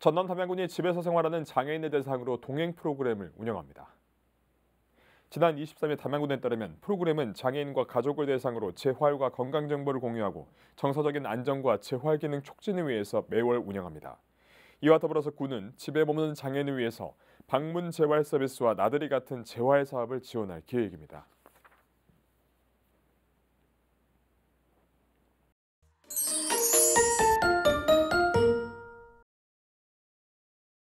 전남 담양군이 집에서 생활하는 장애인을 대상으로 동행 프로그램을 운영합니다. 지난 23일 담양군에 따르면 프로그램은 장애인과 가족을 대상으로 재활과 건강 정보를 공유하고 정서적인 안정과 재활 기능 촉진을 위해서 매월 운영합니다. 이와 더불어서 군은 집에 머무는 장애인을 위해서 방문 재활 서비스와 나들이 같은 재활 사업을 지원할 계획입니다.